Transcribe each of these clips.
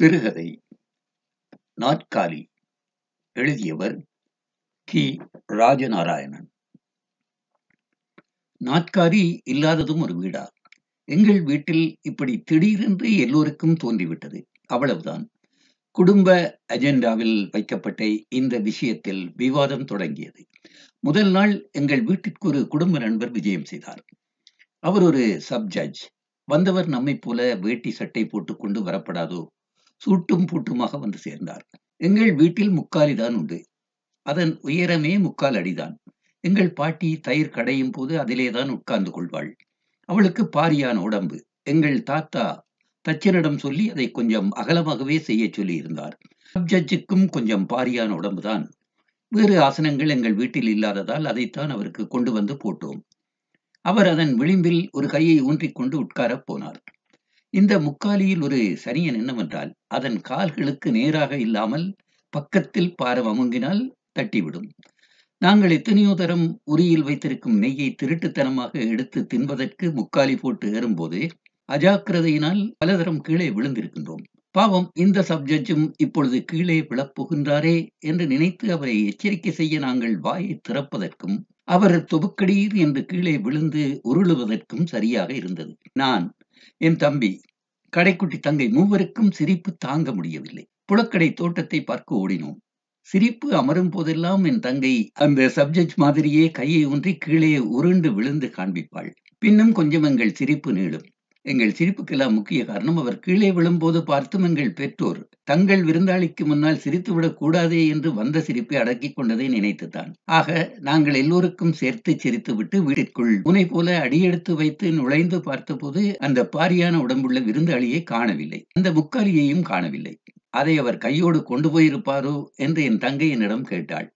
சிறுகதை நாற்காலி எழுதியவர் கி ராஜநாராயணன் நாற்காலி இல்லாததும் ஒரு வீடா எங்கள் வீட்டில் இப்படி திடீரென்று எல்லோருக்கும் தோன்றிவிட்டது அவ்வளவுதான் குடும்ப அஜெண்டாவில் வைக்கப்பட்ட இந்த விஷயத்தில் விவாதம் தொடங்கியது முதல் நாள் எங்கள் வீட்டிற்கு ஒரு குடும்ப நண்பர் விஜயம் செய்தார் அவர் ஒரு சப் ஜட்ஜ் வந்தவர் நம்மை போல வேட்டி சட்டை போட்டுக்கொண்டு வரப்படாதோ சூட்டும் பூட்டுமாக வந்து சேர்ந்தார் எங்கள் வீட்டில் முக்காலிதான் உண்டு அதன் உயரமே முக்கால் அடிதான் எங்கள் பாட்டி தயிர் கடையும் போது அதிலேதான் உட்கார்ந்து கொள்வாள் அவளுக்கு பாரியான உடம்பு எங்கள் தாத்தா தச்சனிடம் சொல்லி அதை கொஞ்சம் அகலமாகவே செய்ய சொல்லி இருந்தார் சப்ஜட்ஜுக்கும் கொஞ்சம் பாரியான உடம்புதான் வேறு ஆசனங்கள் எங்கள் வீட்டில் இல்லாததால் அதைத்தான் அவருக்கு கொண்டு வந்து போட்டோம் அவர் அதன் விளிம்பில் ஒரு கையை ஊன்றிக் கொண்டு உட்காரப் போனார் இந்த முக்காலியில் ஒரு சனியன் என்னவென்றால் அதன் கால்களுக்கு நேராக இல்லாமல் பக்கத்தில் பாரம் அமுங்கினால் தட்டிவிடும் நாங்கள் எத்தனையோ தரம் உரியில் வைத்திருக்கும் நெய்யை திருட்டுத்தனமாக எடுத்து தின்பதற்கு முக்காலி போட்டு ஏறும்போது அஜாக்கிரதையினால் பலதரம் கீழே விழுந்திருக்கின்றோம் பாவம் இந்த சப்ஜட்ஜும் இப்பொழுது கீழே விழப்போகின்றாரே என்று நினைத்து அவரை எச்சரிக்கை செய்ய நாங்கள் வாயை திறப்பதற்கும் அவர் தொபுக்கடீர் என்று கீழே விழுந்து உருளுவதற்கும் சரியாக இருந்தது நான் என் தம்பி கடைக்குட்டி தங்கை மூவருக்கும் சிரிப்பு தாங்க முடியவில்லை புலக்கடை தோட்டத்தை பார்க்க ஓடினோம் சிரிப்பு அமரும் போதெல்லாம் என் தங்கை அந்த சப்ஜெக்ட் மாதிரியே கையை ஒன்றி கீழே உருண்டு விழுந்து காண்பிப்பாள் பின்னும் கொஞ்சம் எங்கள் சிரிப்பு நீளும் எங்கள் சிரிப்புக்கெல்லாம் முக்கிய காரணம் அவர் கீழே விழும்போது பார்த்தும் எங்கள் பெற்றோர் தங்கள் விருந்தாளிக்கு முன்னால் சிரித்துவிடக் கூடாதே என்று வந்த சிரிப்பை அடக்கிக் கொண்டதை நினைத்துத்தான் ஆக நாங்கள் எல்லோருக்கும் சேர்த்து சிரித்துவிட்டு வீட்டிற்குள் முனை போல அடியெடுத்து வைத்து நுழைந்து பார்த்தபோது அந்த பாரியான உடம்புள்ள விருந்தாளியை காணவில்லை அந்த முக்காலியையும் காணவில்லை அதை அவர் கையோடு கொண்டு போயிருப்பாரோ என்று என் தங்கை என்னிடம் கேட்டாள்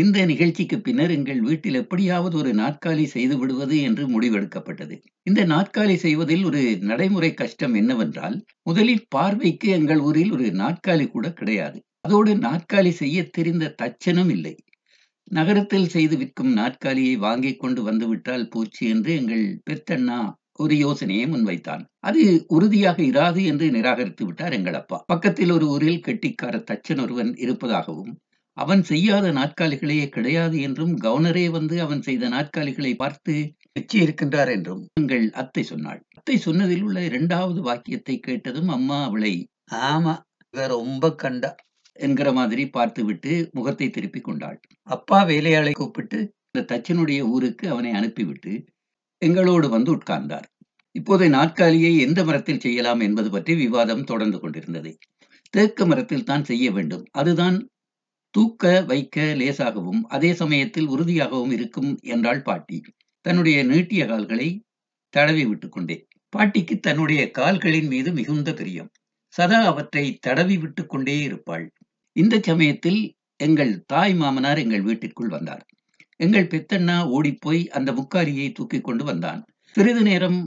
இந்த நிகழ்ச்சிக்கு பின்னர் எங்கள் வீட்டில் எப்படியாவது ஒரு நாற்காலி செய்து விடுவது என்று முடிவெடுக்கப்பட்டது இந்த நாற்காலி செய்வதில் ஒரு நடைமுறை கஷ்டம் என்னவென்றால் முதலில் பார்வைக்கு எங்கள் ஊரில் ஒரு நாற்காலி கூட கிடையாது அதோடு நாற்காலி செய்ய தெரிந்த தச்சனும் இல்லை நகரத்தில் செய்து விற்கும் நாற்காலியை வாங்கி கொண்டு வந்துவிட்டால் போச்சு என்று எங்கள் பெத்தண்ணா ஒரு யோசனையை முன்வைத்தான் அது உறுதியாக இராது என்று நிராகரித்து விட்டார் எங்கள் அப்பா பக்கத்தில் ஒரு ஊரில் கெட்டிக்கார தச்சன் ஒருவன் இருப்பதாகவும் அவன் செய்யாத நாற்காலிகளே கிடையாது என்றும் கவர்னரே வந்து அவன் செய்த நாற்காலிகளை பார்த்து இருக்கின்றார் என்றும் எங்கள் அத்தை சொன்னாள் அத்தை சொன்னதில் உள்ள இரண்டாவது வாக்கியத்தை கேட்டதும் அம்மா அவளை ஆமா ரொம்ப கண்டா என்கிற மாதிரி பார்த்துவிட்டு முகத்தை திருப்பிக் கொண்டாள் அப்பா வேலையாளை கூப்பிட்டு இந்த தச்சனுடைய ஊருக்கு அவனை அனுப்பிவிட்டு எங்களோடு வந்து உட்கார்ந்தார் இப்போது நாற்காலியை எந்த மரத்தில் செய்யலாம் என்பது பற்றி விவாதம் தொடர்ந்து கொண்டிருந்தது தேக்கு மரத்தில் தான் செய்ய வேண்டும் அதுதான் தூக்க வைக்க லேசாகவும் அதே சமயத்தில் உறுதியாகவும் இருக்கும் என்றாள் பாட்டி தன்னுடைய நீட்டிய கால்களை தடவி விட்டுக்கொண்டே பாட்டிக்கு தன்னுடைய கால்களின் மீது மிகுந்த பிரியம் சதா அவற்றை தடவி விட்டுக்கொண்டே இருப்பாள் இந்த சமயத்தில் எங்கள் தாய் மாமனார் எங்கள் வீட்டிற்குள் வந்தார் எங்கள் பெத்தண்ணா ஓடிப்போய் அந்த முக்காரியை தூக்கி கொண்டு வந்தான் சிறிது நேரம்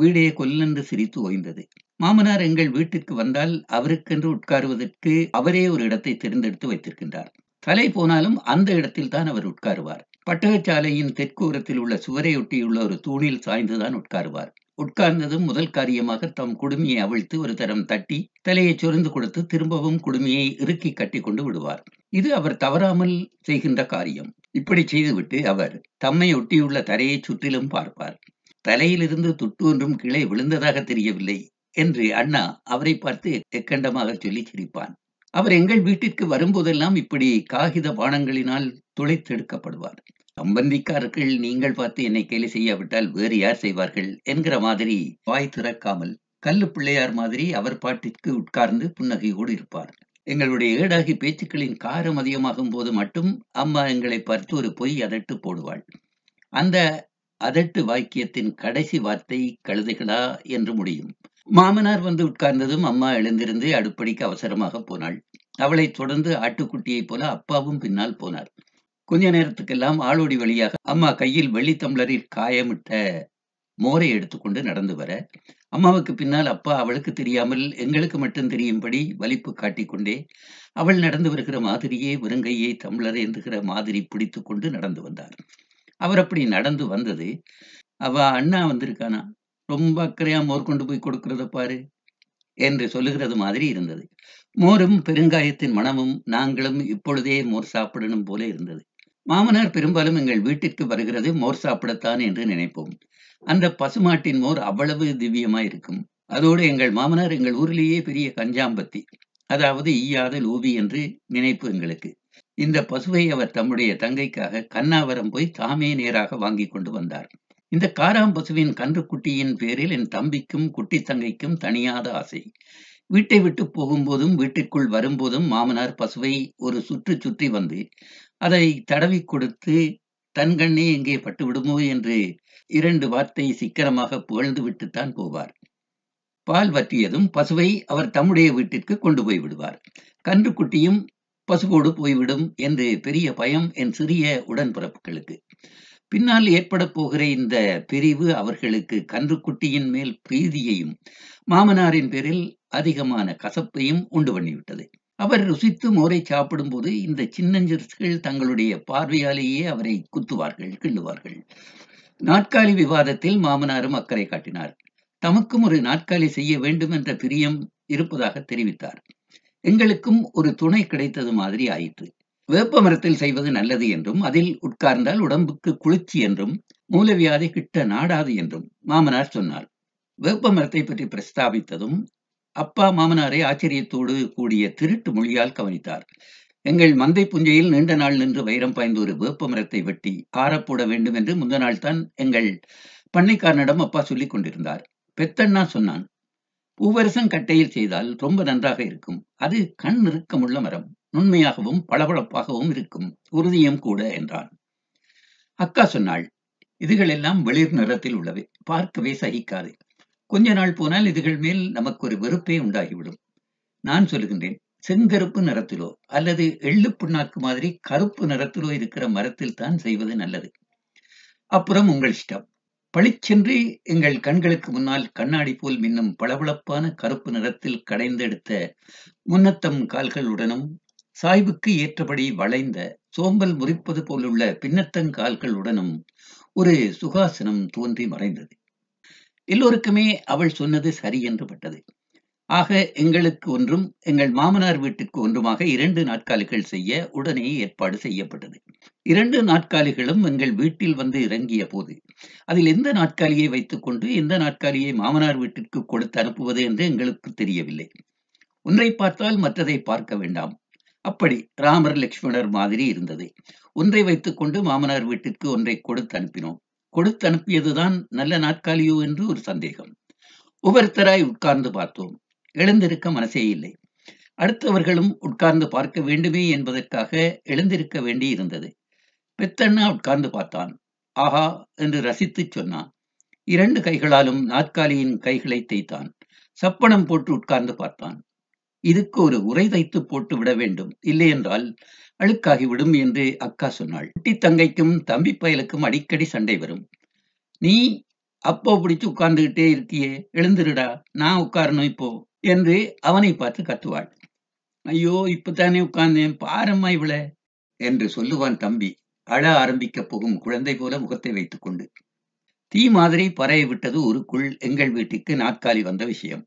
வீடே கொல்லென்று சிரித்து ஓய்ந்தது மாமனார் எங்கள் வீட்டுக்கு வந்தால் அவருக்கென்று உட்காருவதற்கு அவரே ஒரு இடத்தை தேர்ந்தெடுத்து வைத்திருக்கின்றார் தலை போனாலும் அந்த இடத்தில் தான் அவர் உட்காருவார் பட்டகச்சாலையின் தெற்கூரத்தில் உள்ள சுவரையொட்டியுள்ள ஒரு தூணில் சாய்ந்துதான் உட்காருவார் உட்கார்ந்ததும் முதல் காரியமாக தம் குடுமியை அவிழ்த்து ஒரு தரம் தட்டி தலையை சுருந்து கொடுத்து திரும்பவும் குடுமியை இறுக்கி கட்டி கொண்டு விடுவார் இது அவர் தவறாமல் செய்கின்ற காரியம் இப்படி செய்துவிட்டு அவர் தம்மை ஒட்டியுள்ள தரையை சுற்றிலும் பார்ப்பார் தலையிலிருந்து துட்டு ஒன்றும் கீழே விழுந்ததாக தெரியவில்லை என்று அண்ணா அவரை பார்த்து எக்கண்டமாக சொல்லி சிரிப்பான் அவர் எங்கள் வீட்டிற்கு வரும்போதெல்லாம் இப்படி காகித பானங்களினால் துளைத்தெடுக்கப்படுவார் சம்பந்திக்காரர்கள் நீங்கள் பார்த்து என்னை கேலி செய்யாவிட்டால் வேறு யார் செய்வார்கள் என்கிற மாதிரி வாய் திறக்காமல் கல்லு பிள்ளையார் மாதிரி அவர் பாட்டிற்கு உட்கார்ந்து புன்னகையோடு இருப்பார் எங்களுடைய ஏடாகி பேச்சுக்களின் காரம் அதிகமாகும் போது மட்டும் அம்மா எங்களை பார்த்து ஒரு பொய் அதட்டு போடுவாள் அந்த அதட்டு வாக்கியத்தின் கடைசி வார்த்தை கழுதைகளா என்று முடியும் மாமனார் வந்து உட்கார்ந்ததும் அம்மா எழுந்திருந்து அடுப்படிக்கு அவசரமாக போனாள் அவளை தொடர்ந்து ஆட்டுக்குட்டியைப் போல அப்பாவும் பின்னால் போனார் கொஞ்ச நேரத்துக்கெல்லாம் ஆளோடி வழியாக அம்மா கையில் வெள்ளி தம்ளரில் காயமிட்ட மோரை எடுத்துக்கொண்டு நடந்து வர அம்மாவுக்கு பின்னால் அப்பா அவளுக்கு தெரியாமல் எங்களுக்கு மட்டும் தெரியும்படி வலிப்பு காட்டிக்கொண்டே அவள் நடந்து வருகிற மாதிரியே வெறுங்கையை தம்ளர் எந்துகிற மாதிரி பிடித்து கொண்டு நடந்து வந்தார் அவர் அப்படி நடந்து வந்தது அவ அண்ணா வந்திருக்கானா ரொம்ப அக்கறையா மோர் கொண்டு போய் கொடுக்கறத பாரு என்று சொல்லுகிறது மாதிரி இருந்தது மோரும் பெருங்காயத்தின் மனமும் நாங்களும் இப்பொழுதே மோர் சாப்பிடணும் போல இருந்தது மாமனார் பெரும்பாலும் எங்கள் வீட்டிற்கு வருகிறது மோர் சாப்பிடத்தான் என்று நினைப்போம் அந்த பசுமாட்டின் மோர் அவ்வளவு திவ்யமாய் இருக்கும் அதோடு எங்கள் மாமனார் எங்கள் ஊரிலேயே பெரிய கஞ்சாம்பத்தி அதாவது ஈயாத லூபி என்று நினைப்பு எங்களுக்கு இந்த பசுவை அவர் தம்முடைய தங்கைக்காக கண்ணாவரம் போய் தாமே நேராக வாங்கி கொண்டு வந்தார் இந்த காராம்பசுவின் கன்றுக்குட்டியின் பேரில் என் தம்பிக்கும் குட்டி தங்கைக்கும் தனியாத ஆசை வீட்டை விட்டு போகும்போதும் வீட்டுக்குள் வரும்போதும் மாமனார் பசுவை ஒரு சுற்று சுற்றி வந்து அதை தடவி கொடுத்து தன் கண்ணே எங்கே பட்டு விடுமோ என்று இரண்டு வார்த்தை சிக்கனமாக புகழ்ந்து விட்டுத்தான் போவார் பால் வற்றியதும் பசுவை அவர் தம்முடைய வீட்டிற்கு கொண்டு போய் விடுவார் கன்றுக்குட்டியும் பசுவோடு போய்விடும் என்று பெரிய பயம் என் சிறிய உடன்பிறப்புகளுக்கு பின்னால் ஏற்பட போகிற இந்த பிரிவு அவர்களுக்கு கன்றுக்குட்டியின் மேல் பிரீதியையும் மாமனாரின் பேரில் அதிகமான கசப்பையும் உண்டு பண்ணிவிட்டது அவர் ருசித்து மோரை போது இந்த சின்னஞ்சிறுகள் தங்களுடைய பார்வையாலேயே அவரை குத்துவார்கள் கிள்ளுவார்கள் நாற்காலி விவாதத்தில் மாமனாரும் அக்கறை காட்டினார் தமக்கும் ஒரு நாற்காலி செய்ய வேண்டும் என்ற பிரியம் இருப்பதாக தெரிவித்தார் எங்களுக்கும் ஒரு துணை கிடைத்தது மாதிரி ஆயிற்று வேப்ப மரத்தில் செய்வது நல்லது என்றும் அதில் உட்கார்ந்தால் உடம்புக்கு குளிர்ச்சி என்றும் மூலவியாதை கிட்ட நாடாது என்றும் மாமனார் சொன்னார் வேப்ப மரத்தை பற்றி பிரஸ்தாபித்ததும் அப்பா மாமனாரை ஆச்சரியத்தோடு கூடிய திருட்டு மொழியால் கவனித்தார் எங்கள் மந்தை புஞ்சையில் நீண்ட நாள் நின்று வைரம் பாய்ந்த ஒரு வேப்ப மரத்தை வெட்டி ஆறப்போட வேண்டும் என்று முந்த நாள் தான் எங்கள் பண்ணைக்காரனிடம் அப்பா சொல்லிக் கொண்டிருந்தார் பெத்தண்ணா சொன்னான் பூவரசன் கட்டையில் செய்தால் ரொம்ப நன்றாக இருக்கும் அது கண் நெருக்கமுள்ள மரம் நுண்மையாகவும் பளபளப்பாகவும் இருக்கும் உறுதியும் கூட என்றான் அக்கா சொன்னாள் இதுகளெல்லாம் வெளிர் நிறத்தில் உள்ளவை பார்க்கவே சகிக்காது கொஞ்ச நாள் போனால் இதுகள் மேல் நமக்கு ஒரு வெறுப்பே உண்டாகிவிடும் நான் சொல்லுகின்றேன் செங்கருப்பு நிறத்திலோ அல்லது எள்ளு புண்ணாக்கு மாதிரி கருப்பு நிறத்திலோ இருக்கிற மரத்தில் தான் செய்வது நல்லது அப்புறம் உங்கள் இஷ்டம் பளிச்சென்று எங்கள் கண்களுக்கு முன்னால் கண்ணாடி போல் மின்னும் பளபளப்பான கருப்பு நிறத்தில் கடைந்தெடுத்த முன்னத்தம் கால்களுடனும் சாய்வுக்கு ஏற்றபடி வளைந்த சோம்பல் முறிப்பது போலுள்ள பின்னத்தங்கால்களுடனும் ஒரு சுகாசனம் தோன்றி மறைந்தது எல்லோருக்குமே அவள் சொன்னது சரி என்று பட்டது ஆக எங்களுக்கு ஒன்றும் எங்கள் மாமனார் வீட்டுக்கு ஒன்றுமாக இரண்டு நாட்காலிகள் செய்ய உடனே ஏற்பாடு செய்யப்பட்டது இரண்டு நாட்காலிகளும் எங்கள் வீட்டில் வந்து இறங்கிய போது அதில் எந்த நாட்காலியை வைத்துக் கொண்டு எந்த நாட்காலியை மாமனார் வீட்டிற்கு கொடுத்து அனுப்புவது என்று எங்களுக்கு தெரியவில்லை ஒன்றை பார்த்தால் மற்றதை பார்க்க வேண்டாம் அப்படி ராமர் லட்சுமணர் மாதிரி இருந்தது ஒன்றை வைத்துக் கொண்டு மாமனார் வீட்டிற்கு ஒன்றை கொடுத்து அனுப்பினோம் கொடுத்து அனுப்பியதுதான் நல்ல நாற்காலியோ என்று ஒரு சந்தேகம் ஒவ்வொருத்தராய் உட்கார்ந்து பார்த்தோம் எழுந்திருக்க மனசே இல்லை அடுத்தவர்களும் உட்கார்ந்து பார்க்க வேண்டுமே என்பதற்காக எழுந்திருக்க வேண்டி இருந்தது பெத்தண்ணா உட்கார்ந்து பார்த்தான் ஆஹா என்று ரசித்து சொன்னான் இரண்டு கைகளாலும் நாற்காலியின் கைகளை தேய்த்தான் சப்பனம் போட்டு உட்கார்ந்து பார்த்தான் இதுக்கு ஒரு உரை தைத்து போட்டு விட வேண்டும் இல்லையென்றால் அழுக்காகிவிடும் என்று அக்கா சொன்னாள் குட்டி தங்கைக்கும் தம்பி பயலுக்கும் அடிக்கடி சண்டை வரும் நீ அப்போ பிடிச்சு உட்கார்ந்துகிட்டே இருக்கியே எழுந்துருடா நான் உட்காரணும் இப்போ என்று அவனை பார்த்து கத்துவாள் ஐயோ இப்பதானே உட்கார்ந்தேன் பாரம்மா இவள என்று சொல்லுவான் தம்பி அழ ஆரம்பிக்க போகும் குழந்தை போல முகத்தை வைத்துக்கொண்டு தீ மாதிரி பறைய விட்டது ஒருக்குள் எங்கள் வீட்டுக்கு நாற்காலி வந்த விஷயம்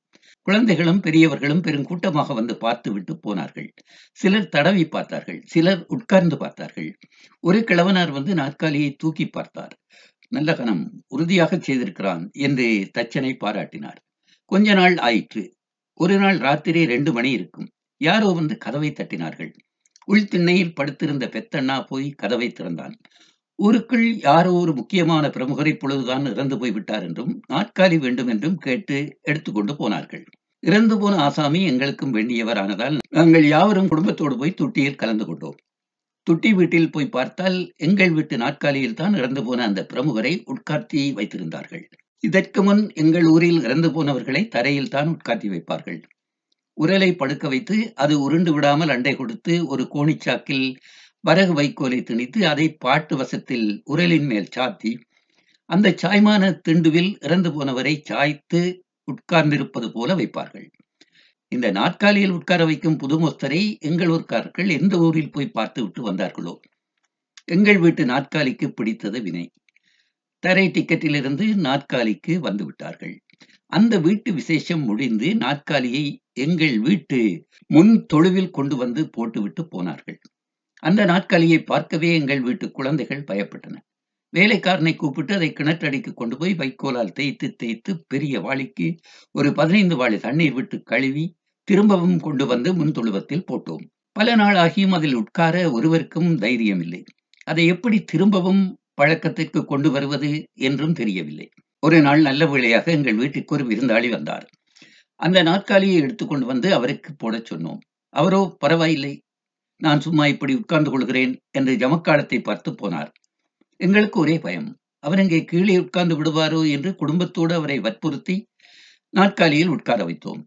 குழந்தைகளும் பெரியவர்களும் பெருங்கூட்டமாக வந்து பார்த்துவிட்டு போனார்கள் சிலர் தடவி பார்த்தார்கள் சிலர் உட்கார்ந்து பார்த்தார்கள் ஒரு கிழவனார் வந்து நாற்காலியை தூக்கி பார்த்தார் நல்ல கணம் உறுதியாக செய்திருக்கிறான் என்று தச்சனை பாராட்டினார் கொஞ்ச நாள் ஆயிற்று ஒரு நாள் ராத்திரி ரெண்டு மணி இருக்கும் யாரோ வந்து கதவை தட்டினார்கள் உள் திண்ணையில் படுத்திருந்த பெத்தண்ணா போய் கதவை திறந்தான் ஊருக்குள் யாரோ ஒரு முக்கியமான பிரமுகர் இப்பொழுதுதான் இறந்து போய்விட்டார் என்றும் நாட்காலி வேண்டும் என்றும் கேட்டு எடுத்துக்கொண்டு போனார்கள் இறந்து போன ஆசாமி எங்களுக்கும் வேண்டியவரானதால் நாங்கள் யாவரும் குடும்பத்தோடு போய் துட்டியில் கலந்து கொண்டோம் துட்டி வீட்டில் போய் பார்த்தால் எங்கள் வீட்டு நாற்காலியில் தான் இறந்து போன அந்த பிரமுகரை உட்கார்த்தி வைத்திருந்தார்கள் இதற்கு முன் எங்கள் ஊரில் இறந்து போனவர்களை தரையில் தான் உட்கார்த்தி வைப்பார்கள் உரலை படுக்க வைத்து அது உருண்டு விடாமல் அண்டை கொடுத்து ஒரு கோணிச்சாக்கில் வரகு வைக்கோலை திணித்து அதை பாட்டு வசத்தில் உரலின் மேல் சாத்தி அந்த சாய்மான திண்டுவில் இறந்து போனவரை சாய்த்து உட்கார்ந்திருப்பது போல வைப்பார்கள் இந்த நாற்காலியில் உட்கார வைக்கும் புதுமோஸ்தரை எங்கள் ஊர்க்காரர்கள் எந்த ஊரில் போய் பார்த்து விட்டு வந்தார்களோ எங்கள் வீட்டு நாற்காலிக்கு பிடித்தது வினை தரை டிக்கெட்டிலிருந்து நாற்காலிக்கு வந்து விட்டார்கள் அந்த வீட்டு விசேஷம் முடிந்து நாற்காலியை எங்கள் வீட்டு முன் தொழுவில் கொண்டு வந்து போட்டுவிட்டு போனார்கள் அந்த நாற்காலியை பார்க்கவே எங்கள் வீட்டு குழந்தைகள் பயப்பட்டன வேலைக்காரனை கூப்பிட்டு அதை கிணற்றடிக்கு கொண்டு போய் வைக்கோலால் தேய்த்து தேய்த்து பெரிய வாளிக்கு ஒரு பதினைந்து வாளி தண்ணீர் விட்டு கழுவி திரும்பவும் கொண்டு வந்து முன்துழுவத்தில் போட்டோம் பல நாளாகியும் அதில் உட்கார ஒருவருக்கும் தைரியம் இல்லை அதை எப்படி திரும்பவும் பழக்கத்திற்கு கொண்டு வருவது என்றும் தெரியவில்லை ஒரு நாள் நல்ல வேளையாக எங்கள் வீட்டுக்கு ஒரு விருந்தாளி வந்தார் அந்த நாற்காலியை எடுத்துக்கொண்டு வந்து அவருக்கு போடச் சொன்னோம் அவரோ பரவாயில்லை நான் சும்மா இப்படி உட்கார்ந்து கொள்கிறேன் என்று ஜமக்காலத்தை பார்த்து போனார் எங்களுக்கு ஒரே பயம் அவர் இங்கே கீழே உட்கார்ந்து விடுவாரோ என்று குடும்பத்தோடு அவரை வற்புறுத்தி நாற்காலியில் உட்கார வைத்தோம்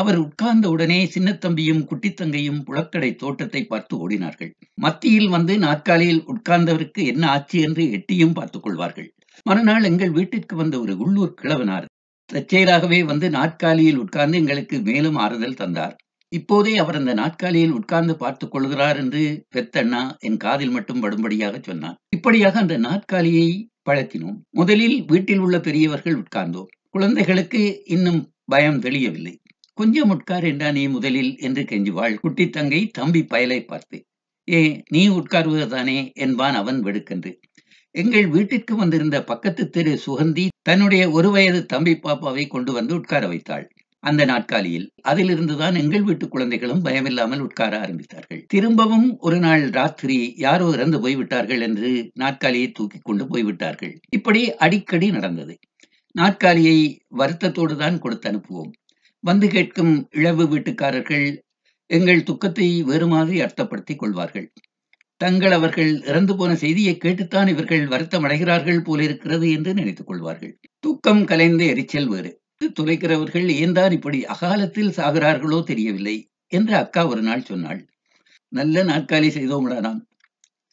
அவர் உட்கார்ந்த உடனே சின்னத்தம்பியும் குட்டித்தங்கையும் புழக்கடை தோட்டத்தை பார்த்து ஓடினார்கள் மத்தியில் வந்து நாற்காலியில் உட்கார்ந்தவருக்கு என்ன ஆச்சு என்று எட்டியும் பார்த்துக் கொள்வார்கள் மறுநாள் எங்கள் வீட்டிற்கு வந்த ஒரு உள்ளூர் கிழவனார் தற்செயலாகவே வந்து நாற்காலியில் உட்கார்ந்து எங்களுக்கு மேலும் ஆறுதல் தந்தார் இப்போதே அவர் அந்த நாற்காலியில் உட்கார்ந்து பார்த்துக் கொள்கிறார் என்று பெத்தண்ணா என் காதில் மட்டும் படும்படியாக சொன்னார் இப்படியாக அந்த நாற்காலியை பழத்தினோம் முதலில் வீட்டில் உள்ள பெரியவர்கள் உட்கார்ந்தோம் குழந்தைகளுக்கு இன்னும் பயம் தெளியவில்லை கொஞ்சம் உட்கார் என்றா நீ முதலில் என்று கெஞ்சுவாள் குட்டி தங்கை தம்பி பயலை பார்த்து ஏ நீ உட்கார்வதுதானே என்பான் அவன் வெடுக்கன்று எங்கள் வீட்டிற்கு வந்திருந்த பக்கத்து தெரு சுகந்தி தன்னுடைய ஒரு வயது தம்பி பாப்பாவை கொண்டு வந்து உட்கார வைத்தாள் அந்த நாட்காலியில் அதிலிருந்துதான் எங்கள் வீட்டு குழந்தைகளும் பயமில்லாமல் உட்கார ஆரம்பித்தார்கள் திரும்பவும் ஒரு நாள் ராத்திரி யாரோ இறந்து போய்விட்டார்கள் என்று நாற்காலியை தூக்கி கொண்டு போய்விட்டார்கள் இப்படி அடிக்கடி நடந்தது நாற்காலியை வருத்தத்தோடு தான் கொடுத்து அனுப்புவோம் வந்து கேட்கும் இழவு வீட்டுக்காரர்கள் எங்கள் துக்கத்தை வேறு மாதிரி அர்த்தப்படுத்திக் கொள்வார்கள் தங்கள் அவர்கள் இறந்து போன செய்தியை கேட்டுத்தான் இவர்கள் வருத்தம் அடைகிறார்கள் போலிருக்கிறது என்று நினைத்துக் கொள்வார்கள் தூக்கம் கலைந்த எரிச்சல் வேறு துளைக்கிறவர்கள் ஏன்தான் இப்படி அகாலத்தில் சாகிறார்களோ தெரியவில்லை என்று அக்கா ஒரு நாள் சொன்னாள் நல்ல நாற்காலி செய்தோம்டா நாம்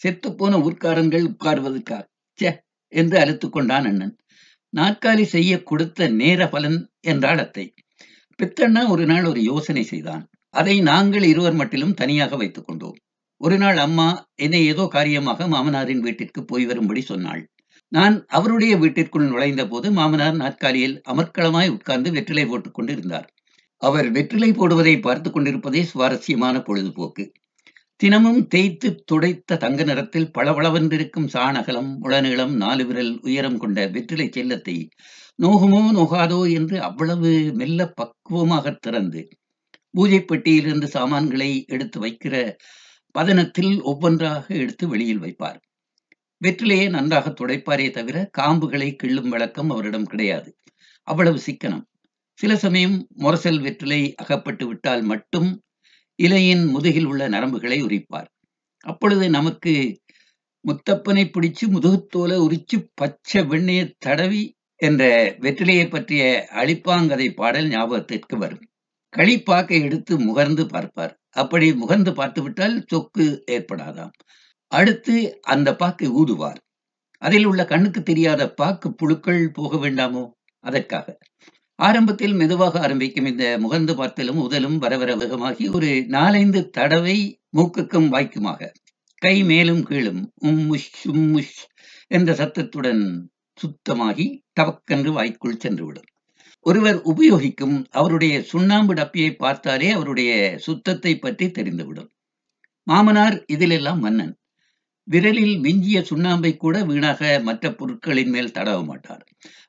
செத்துப்போன ஊர்க்காரன்கள் உட்கார்வதற்கா சே என்று கொண்டான் அண்ணன் நாற்காலி செய்ய கொடுத்த நேர பலன் என்றாள் அத்தை பித்தண்ணா ஒரு நாள் ஒரு யோசனை செய்தான் அதை நாங்கள் இருவர் மட்டிலும் தனியாக வைத்துக் கொண்டோம் ஒரு நாள் அம்மா என்னை ஏதோ காரியமாக மாமனாரின் வீட்டிற்கு போய் வரும்படி சொன்னாள் நான் அவருடைய வீட்டிற்குள் நுழைந்த போது மாமனார் நாற்காலியில் அமர்க்களமாய் உட்கார்ந்து வெற்றிலை போட்டுக் கொண்டிருந்தார் அவர் வெற்றிலை போடுவதை பார்த்து கொண்டிருப்பதே சுவாரஸ்யமான பொழுதுபோக்கு தினமும் தேய்த்து துடைத்த தங்க நிறத்தில் பளவளவென்றிருக்கும் சாணகலம் முளநீளம் நாலு விரல் உயரம் கொண்ட வெற்றிலை செல்லத்தை நோகுமோ நோகாதோ என்று அவ்வளவு மெல்ல பக்குவமாக திறந்து பூஜை பெட்டியிலிருந்து சாமான்களை எடுத்து வைக்கிற பதனத்தில் ஒவ்வொன்றாக எடுத்து வெளியில் வைப்பார் வெற்றிலையே நன்றாக துடைப்பாரே தவிர காம்புகளை கிள்ளும் வழக்கம் அவரிடம் கிடையாது அவ்வளவு சிக்கனம் சில சமயம் முரசல் வெற்றிலை அகப்பட்டு விட்டால் மட்டும் இலையின் முதுகில் உள்ள நரம்புகளை உரிப்பார் அப்பொழுது நமக்கு முத்தப்பனை பிடிச்சு முதுகுத்தோலை உரிச்சு பச்சை வெண்ணையை தடவி என்ற வெற்றிலையை பற்றிய அழிப்பாங்கதை பாடல் ஞாபகத்திற்கு வரும் களிப்பாக்கை எடுத்து முகர்ந்து பார்ப்பார் அப்படி முகர்ந்து பார்த்துவிட்டால் சொக்கு ஏற்படாதாம் அடுத்து அந்த பாக்கு ஊதுவார் அதில் உள்ள கண்ணுக்கு தெரியாத பாக்கு புழுக்கள் போக வேண்டாமோ அதற்காக ஆரம்பத்தில் மெதுவாக ஆரம்பிக்கும் இந்த முகந்து பார்த்தலும் உதலும் வரவர வேகமாகி ஒரு நாலைந்து தடவை மூக்குக்கும் வாய்க்குமாக கை மேலும் கீழும் உம்முஷ் உம்முஷ் என்ற சத்தத்துடன் சுத்தமாகி டபக்கென்று வாய்க்குள் சென்றுவிடும் ஒருவர் உபயோகிக்கும் அவருடைய சுண்ணாம்பு டப்பியை பார்த்தாலே அவருடைய சுத்தத்தை பற்றி தெரிந்துவிடும் மாமனார் இதிலெல்லாம் மன்னன் விரலில் மிஞ்சிய சுண்ணாம்பை கூட வீணாக மற்ற பொருட்களின் மேல் தடவ மாட்டார்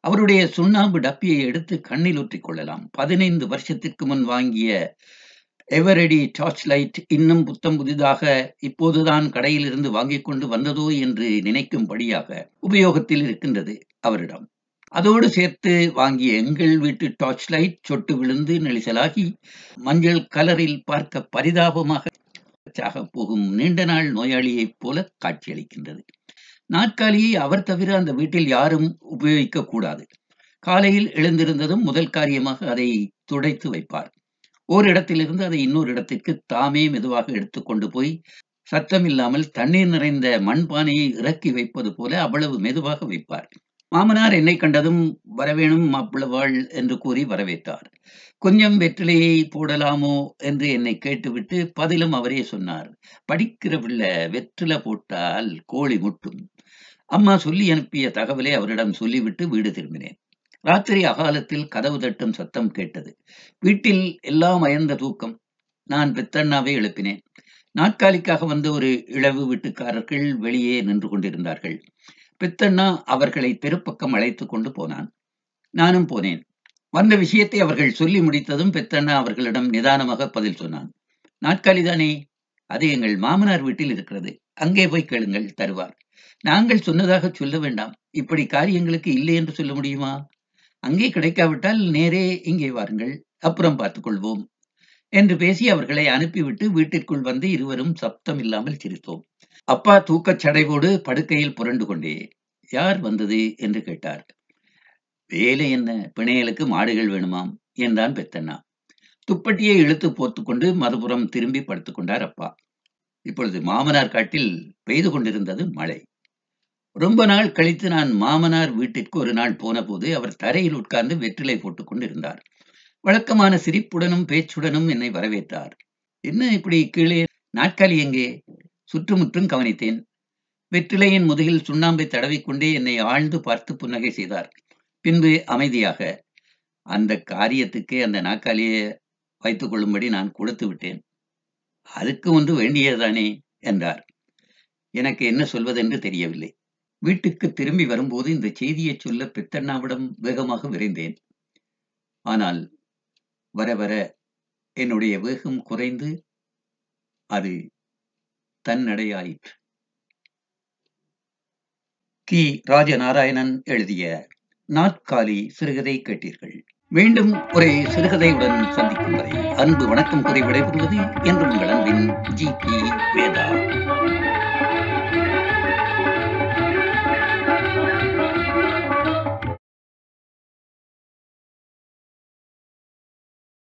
அவருடைய சுண்ணாம்பு டப்பியை எடுத்து கண்ணில் ஊற்றிக் கொள்ளலாம் பதினைந்து வருஷத்திற்கு முன் வாங்கிய எவரடி டார்ச் லைட் இன்னும் புத்தம் புதிதாக இப்போதுதான் கடையில் இருந்து வாங்கிக் கொண்டு வந்ததோ என்று நினைக்கும்படியாக உபயோகத்தில் இருக்கின்றது அவரிடம் அதோடு சேர்த்து வாங்கிய எங்கள் வீட்டு டார்ச் லைட் சொட்டு விழுந்து நெளிசலாகி மஞ்சள் கலரில் பார்க்க பரிதாபமாக சாகப் போகும் நீண்ட நாள் நோயாளியைப் போல காட்சியளிக்கின்றது நாற்காலியை அவர் தவிர அந்த வீட்டில் யாரும் உபயோகிக்க கூடாது காலையில் எழுந்திருந்ததும் முதல் காரியமாக அதை துடைத்து வைப்பார் ஒரு இடத்திலிருந்து அதை இன்னொரு இடத்திற்கு தாமே மெதுவாக எடுத்துக்கொண்டு போய் சத்தம் இல்லாமல் தண்ணீர் நிறைந்த மண்பானையை இறக்கி வைப்பது போல அவ்வளவு மெதுவாக வைப்பார் மாமனார் என்னை கண்டதும் வரவேணும் மாப்பிளவாள் என்று கூறி வரவேற்றார் கொஞ்சம் வெற்றிலையை போடலாமோ என்று என்னை கேட்டுவிட்டு பதிலும் அவரே சொன்னார் படிக்கிற பிள்ளை வெற்றில போட்டால் கோழி முட்டும் அம்மா சொல்லி அனுப்பிய தகவலை அவரிடம் சொல்லிவிட்டு வீடு திரும்பினேன் ராத்திரி அகாலத்தில் கதவு தட்டும் சத்தம் கேட்டது வீட்டில் எல்லாம் அயர்ந்த தூக்கம் நான் பெத்தண்ணாவை எழுப்பினேன் நாற்காலிக்காக வந்த ஒரு இளவு வீட்டுக்காரர்கள் வெளியே நின்று கொண்டிருந்தார்கள் பித்தண்ணா அவர்களை தெருப்பக்கம் அழைத்து கொண்டு போனான் நானும் போனேன் வந்த விஷயத்தை அவர்கள் சொல்லி முடித்ததும் பெத்தண்ணா அவர்களிடம் நிதானமாக பதில் சொன்னான் நாட்காலிதானே அது எங்கள் மாமனார் வீட்டில் இருக்கிறது அங்கே போய் கேளுங்கள் தருவார் நாங்கள் சொன்னதாக சொல்ல வேண்டாம் இப்படி காரியங்களுக்கு இல்லை என்று சொல்ல முடியுமா அங்கே கிடைக்காவிட்டால் நேரே இங்கே வாருங்கள் அப்புறம் பார்த்துக்கொள்வோம் என்று பேசி அவர்களை அனுப்பிவிட்டு வீட்டிற்குள் வந்து இருவரும் சப்தம் இல்லாமல் சிரித்தோம் அப்பா தூக்கச் சடைவோடு படுக்கையில் புரண்டு கொண்டே யார் வந்தது என்று கேட்டார் வேலை என்ன பிணையலுக்கு மாடுகள் வேணுமாம் என்றான் பெத்தண்ணா துப்பட்டியை இழுத்து போத்துக்கொண்டு மறுபுறம் திரும்பி படுத்துக்கொண்டார் அப்பா இப்பொழுது மாமனார் காட்டில் பெய்து கொண்டிருந்தது மழை ரொம்ப நாள் கழித்து நான் மாமனார் வீட்டிற்கு ஒரு நாள் போனபோது அவர் தரையில் உட்கார்ந்து வெற்றிலை போட்டுக் கொண்டிருந்தார் வழக்கமான சிரிப்புடனும் பேச்சுடனும் என்னை வரவேற்றார் என்ன இப்படி கீழே நாட்காலி எங்கே சுற்றுமுற்றும் கவனித்தேன் வெற்றிலையின் முதுகில் சுண்ணாம்பை தடவிக்கொண்டே என்னை ஆழ்ந்து பார்த்து புன்னகை செய்தார் பின்பு அமைதியாக அந்த காரியத்துக்கு அந்த நாக்காளியை வைத்துக் கொள்ளும்படி நான் கொடுத்து விட்டேன் அதுக்கு ஒன்று வேண்டியதுதானே என்றார் எனக்கு என்ன சொல்வதென்று தெரியவில்லை வீட்டுக்கு திரும்பி வரும்போது இந்த செய்தியை சொல்ல பித்தண்ணாவிடம் வேகமாக விரைந்தேன் ஆனால் வர வர என்னுடைய வேகம் குறைந்து அது தன்னடையாயிற்று கி ராஜநாராயணன் எழுதிய நாற்காலி சிறுகதை கேட்டீர்கள் மீண்டும் ஒரே சிறுகதையுடன் சந்திக்கும் வரை அன்பு வணக்கம் கூறி விடைபெறுவது என்று உங்கள் அன்பின் ஜி பி வேதா